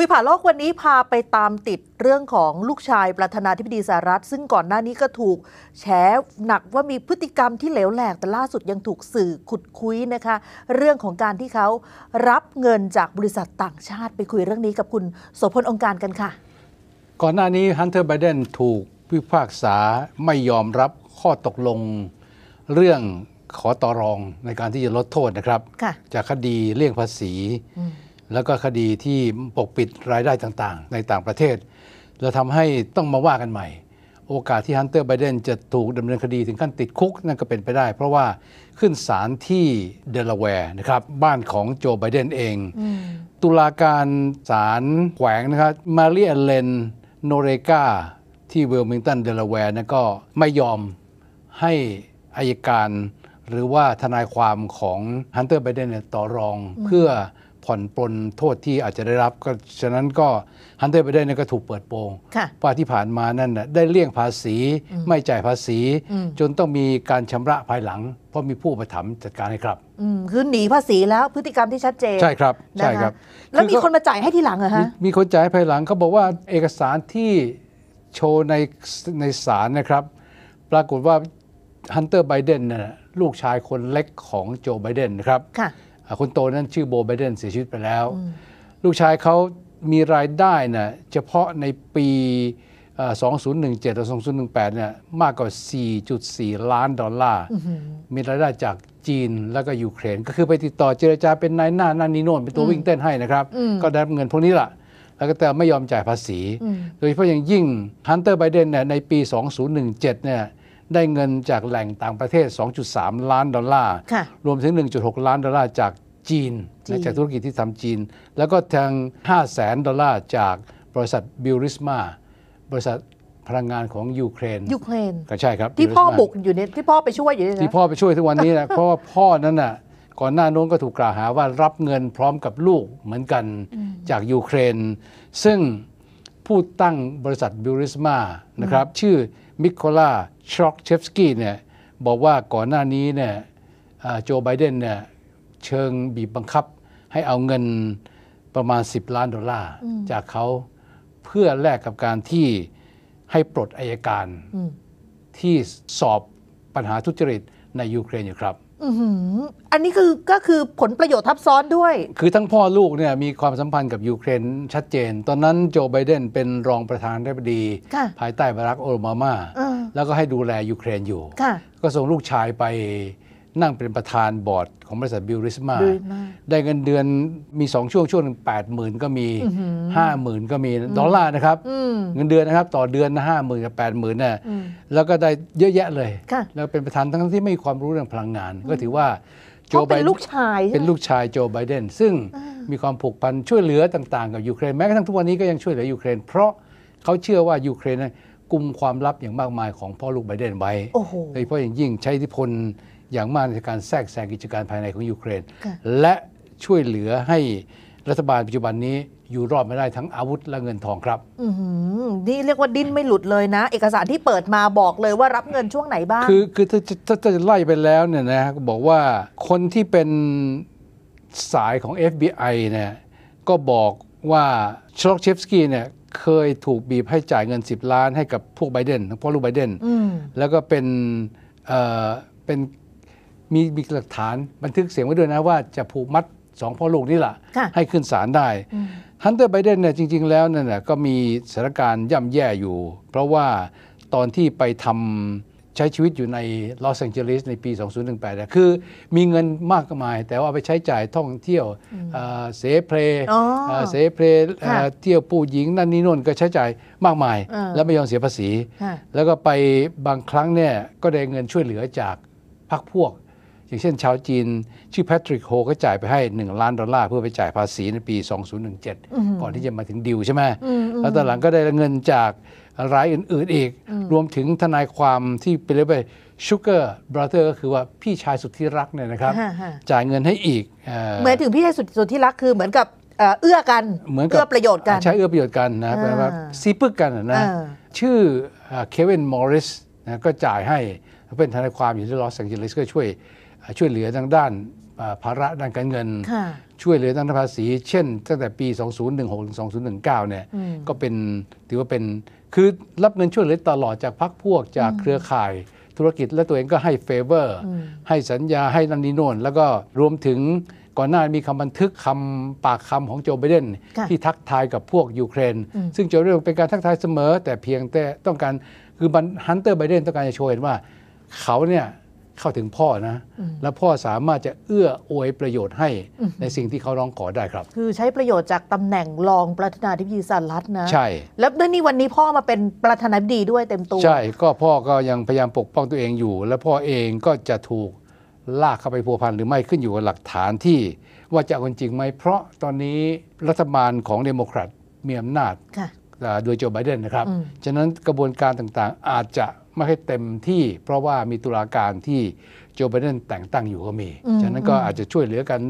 คุยผ่าลโลกวันนี้พาไปตามติดเรื่องของลูกชายประธานาธิบดีสหรัฐ ซึ่งก่อนหน้านี้ก็ถูกแฉหนักว่ามีพฤติกรรมที่เหลวแหลก แต่ล่าสุดยังถูกสื่อขุดคุยนะคะ เรื่องของการที่เขารับเงินจากบริษัทต่างชาติ ไปคุยเรื่องนี้กับคุณโสพลองค์การกันค่ะ ก่อนหน้านี้ฮันเตอร์ไบเดนถูกพิพากษาไม่ยอมรับข้อตกลงเรื่องขอต่อรองในการที่จะลดโทษนะครับจากคดีเลี่ยงภาษีแล้วก็คดีที่ปกปิดรายได้ต่างๆ ในต่างประเทศเราวทำให้ต้องมาว่ากันใหม่ โอกาสที่ฮันเตอร์ไบเดนจะถูกดำเนินคดีถึงขั้นติดคุก นั่นก็เป็นไปได้ เพราะว่าขึ้นศาลที่เดลาแวร์นะครับ บ้านของโจไบเดนเอง ตุลาการศาลแขวงนะครับมาเรียเลนโนเรกาที่เวลมิงตันเดลาแวร์นั่นก็ไม่ยอมให้อายการ หรือว่าทนายความของฮันเตอร์ไบเดนต่อรองเพื่อผ่อนปลนโทษที่อาจจะได้รับ ก็ฉะนั้นก็ฮันเตอร์ไปได้นี่ก็ถูกเปิดโปงว่าที่ผ่านมานั่นนะได้เลี่ยงภาษีไม่จ่ายภาษี จนต้องมีการชำระภายหลัง เพราะมีผู้ประถมจัดการให้ครับคือหนีภาษีแล้วพฤติกรรมที่ชัดเจนใช่ครับ ใช่ครับ แล้วมีคนมาจ่ายให้ทีหลังเหรอฮะมีคนจ่ายภายหลังเขาบอกว่าเอกสารที่โชว์ในในศาลนะครับ ปรากฏว่าฮันเตอร์ไบเดนน่ะลูกชายคนเล็กของโจไบเดนนะครับคนโตนั้นชื่อโบไบเดนเสียชีวิตไปแล้ว ลูกชายเขามีรายได้นะเฉพาะในปี 2017ถึง2018 เนี่ยมากกว่า 4.4 ล้านดอลลาร์มีรายได้จากจีนแล้วก็ยูเครน ก็คือไปติดต่อเจรจาเป็นนายหน้านั่นนีโน่นเป็นตัววิ่งเต้นให้นะครับ ก็ได้เงินพวกนี้ล่ะ แล้วก็แต่ไม่ยอมจ่ายภาษี โดยเฉพาะอย่างยิ่งฮันเตอร์ไบเดนเนี่ยในปี 2017 เนี่ยได้เงินจากแหล่งต่างประเทศ 2.3 ล้านดอลลาร์ รวมถึง 1.6 ล้านดอลลาร์จากจีนนจากธุรกิจที่ทำจีน แล้วก็ทาง5 0 0แสนดอลลาร์จากบริษัทบิลริสมาบริษัทพลังงานของยูเครน ยูเครนก็ใช่ครับที่พ่อบุกอยู่ในี่ที่พ่อไปช่วยอยู่นี่ที่พ่อไปช่วยทุกวันนี้นะเพราะว่าพ่อนั้นน่ะก่อนหน้านู้นก็ถูกกล่าวหาว่ารับเงินพร้อมกับลูกเหมือนกันจากยูเครน ซึ่งผู้ตั้งบริษัทบิลริสมานะครับ ชื่อมิโคลาชรอกเชฟสกี้เนี่ย บอกว่าก่อนหน้านี้เนี่ยโจไบเดนเนี่ยเชิงบีบบังคับให้เอาเงินประมาณ 10 ล้านดอลลาร์จากเขาเพื่อแลกกับการที่ให้ปลดอายการที่สอบปัญหาทุจริตในยูเครนอยู่ครับอันนี้คือก็คือผลประโยชน์ทับซ้อนด้วย คือทั้งพ่อลูกเนี่ยมีความสัมพันธ์กับ ยูเครน ชัดเจน ตอนนั้นโจไบเดนเป็นรองประธานาธิบดี ภายใต้บารักโอบามา แล้วก็ให้ดูแลยูเครนอยู่ ก็ส่งลูกชายไปนั่งเป็นประธานบอร์ดของบริษัทบิลริสมาได้เงินเดือนมีสองช่วงช่วงหนึ่งแปดหมื่นก็มีห้าหมื่นก็มีดอลลาร์นะครับ เงินเดือนนะครับ ต่อเดือนห้าหมื่นกับแปดหมื่นน่ะแล้วก็ได้เยอะแยะเลย แล้วเป็นประธานทั้งที่ไม่มีความรู้เรื่องพลังงาน ก็ถือว่าโจไบเป็นลูกชาย เป็นลูกชายโจไบเดนซึ่งมีความผูกพันช่วยเหลือต่างๆกับยูเครนแม้กระทั่งทุกวันนี้ก็ยังช่วยเหลือยูเครน เพราะเขาเชื่อว่ายูเครนกุมความลับอย่างมากมาย ของพ่อลูกไบเดนไว้โดยเฉพาะอย่างยิ่งใช้ทธิพลอย่างมากในการแทรกแซงกิจการภายในของยูเครน และช่วยเหลือให้รัฐบาลปัจจุบันนี้อยู่รอดไม่ได้ทั้งอาวุธและเงินทองครับนี่เรียกว่าดิ้นไม่หลุดเลยนะ เอกสารที่เปิดมาบอกเลยว่ารับเงินช่วงไหนบ้างคือคือถ้าถ้าจะไล่ไปแล้วเนี่ยนะบอกว่าคนที่เป็นสายของ FBI เนี่ยก็บอกว่าชลอกเชฟสกี้เนี่ยเคยถูกบีบให้จ่ายเงิน 10 ล้าน ให้กับพวกไบเดนทั้งพ่อลูกไบเดนแล้วก็เป็นเออ่เป็นมีมีหลักฐานบันทึกเสียงไว้ด้วยนะว่าจะผูกมัดสองพ่อลูกนี่แหละให้ขึ้นศาลได้ฮันเตอร์ไบเดนเนี่ยจริง ๆแล้วนั่นนะก็มีสถานการณ์ย่ำแย่อยู่ เพราะว่าตอนที่ไปทำใช้ชีวิตอยู่ในลอสแองเจลิสในปี 2018คือมีเงินมากมาย แต่ว่าไปใช้จ่ายท่องเที่ยวเสเพลเสเพลเที่ยวผู้หญิง นั่นนี่นู่น ก็ใช้จ่ายมากมาย แล้วไม่ยอมเสียภาษีแล้วก็ไปบางครั้งเนี่ยก็ได้เงินช่วยเหลือจากพรรคพวกอย่างเช่นชาวจีนชื่อแพทริกโฮก็จ่ายไปให้ 1 ล้านดอลลาร์เพื่อไปจ่ายภาษีในปี 2017 ก่อนที่จะมาถึงดิวใช่ไหมแล้วต่อหลังก็ได้เงินจากรายอื่นๆ อีก รวมถึงทนายความที่ไปเรียกไปชูเกอร์บราเธอร์ก็คือว่าพี่ชายสุดที่รักเนี่ยนะครับ จ่ายเงินให้อีกเหมือนถึงพี่ชายสุดที่รักคือเหมือนกับเอื้อกันเหมือนกับประโยชน์กันใช้เอื้อประโยชน์กันนะแปลว่าซีปึกกันนะชื่อเควินมอริสนะก็จ่ายให้เป็นทนายความอยู่ที่ลอสแองเจลิสก็ช่วยช่วยเหลือทางด้านภาระด้านการเงิน ช่วยเหลือทางภาษี เช่น ตั้งแต่ปี 2016 2019 เนี่ยก็เป็นถือว่าเป็นคือรับเงินช่วยเหลือตลอดจากพรรคพวกจากเครือข่าย ธุรกิจและตัวเองก็ให้เฟเวอร์ ให้สัญญาให้นันนีโนนแล้วก็รวมถึงก่อนหน้ามีคำบันทึกคำปากคำของโจไบเดนที่ทักทายกับพวกยูเครน ซึ่งโจไบเดนเป็นการทักทายเสมอ แต่เพียงแต่ต้องการคือฮันเตอร์ไบเดนต้องการจะโชว์เห็นว่า เขาเนี่ยเข้าถึงพ่อนะ และพ่อสามารถจะเอื้ออวยประโยชน์ให้ในสิ่งที่เขาร้องขอได้ครับ คือใช้ประโยชน์จากตำแหน่งรองประธานาธิบดีสหรัฐนะ ใช่แล้วด้วยนี่วันนี้พ่อมาเป็นประธานาธิบดีด้วยเต็มตัวใช่ก็พ่อก็ยังพยายามปกป้องตัวเองอยู่ และพ่อเองก็จะถูกลากเข้าไปพัวพันหรือไม่ขึ้นอยู่กับหลักฐานที่ ว่าจะเ็นจริงไหมเพราะตอนนี้รัฐบาลของเดโมแครตมีอำนาจโดยโจไบเดนนะครับ ฉะนั้นกระบวนการต่างๆ อาจจะไม่ให้เต็มที่ เพราะว่ามีตุลาการที่โจไบเดนแต่งตั้งอยู่ก็มี ฉะนั้นก็อาจจะช่วยเหลือกัน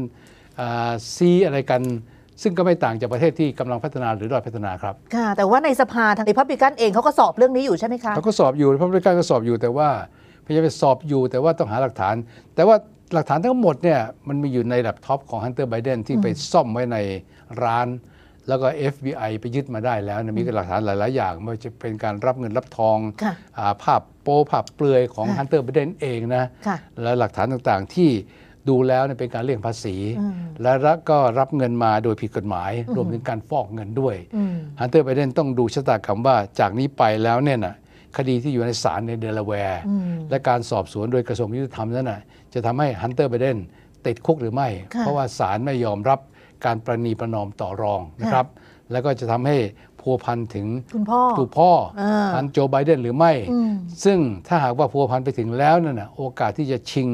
ซีอะไรกัน ซึ่งก็ไม่ต่างจากประเทศที่กำลังพัฒนาหรือรอยพัฒนาครับ ค่ะ แต่ว่าในสภาทางริพับลิกันเองเขาก็สอบเรื่องนี้อยู่ใช่ไหมคะ เขาก็สอบอยู่ริพับลิกันก็สอบอยู่ แต่ว่าพยายามสอบอยู่ แต่ว่าต้องหาหลักฐาน แต่ว่าหลักฐานทั้งหมดเนี่ยมันมีอยู่ในแล็ปท็อปของฮันเตอร์ไบเดนที่ไปซ่อมไว้ในร้านแล้วก็ FBI ไปยึดมาได้แล้วนะมีหลักฐานหลาย ๆ อย่าง ไม่ว่าจะเป็นการรับเงินรับทองภาพโป้ภาพเปลือยของฮันเตอร์ไปเดนเองนะและหลักฐานต่าง ๆ ที่ดูแล้วเป็นการเลี่ยงภาษี และก็รับเงินมาโดยผิดกฎหมาย รวมถึงการฟอกเงินด้วยฮันเตอร์ไปเดนต้องดูชะตากรรมว่าจากนี้ไปแล้วเนี่ยนะคดีที่อยู่ในศาลในเดลาแวร์ และการสอบสวนโดยกระทรวงยุติธรรมนั้นนะจะทำให้ฮันเตอร์ไปเดนติดคุกหรือไม่ เพราะว่าศาลไม่ยอมรับการประนีประนอมต่อรองนะครับ แล้วก็จะทำให้พัวพันถึง คุณพ่อคุณพ่อพันโจไบเดนหรือไม่ ซึ่งถ้าหากว่าพัวพันไปถึงแล้วนั่นนะโอกาสที่จะชิง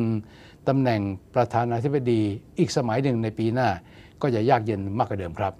ตำแหน่งประธานาธิบดีอีกสมัยหนึ่งในปีหน้า ก็จะยากเย็นมากกว่าเดิมครับ